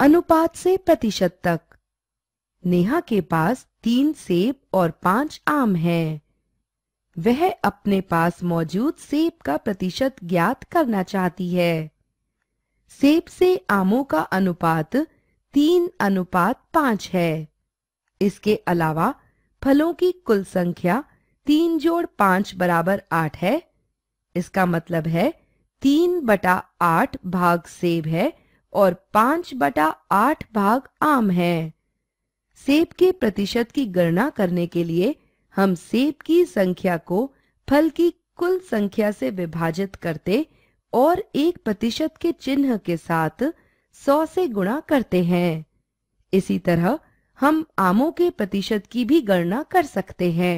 अनुपात से प्रतिशत तक नेहा के पास तीन सेब और पांच आम हैं। वह अपने पास मौजूद सेब का प्रतिशत ज्ञात करना चाहती है सेब से आमों का अनुपात तीन अनुपात पांच है इसके अलावा फलों की कुल संख्या तीन जोड़ पांच बराबर आठ है इसका मतलब है तीन बटा आठ भाग सेब है और पांच बटा आठ भाग आम है सेब के प्रतिशत की गणना करने के लिए हम सेब की संख्या को फल की कुल संख्या से विभाजित करते और एक प्रतिशत के चिन्ह के साथ सौ से गुणा करते हैं इसी तरह हम आमों के प्रतिशत की भी गणना कर सकते हैं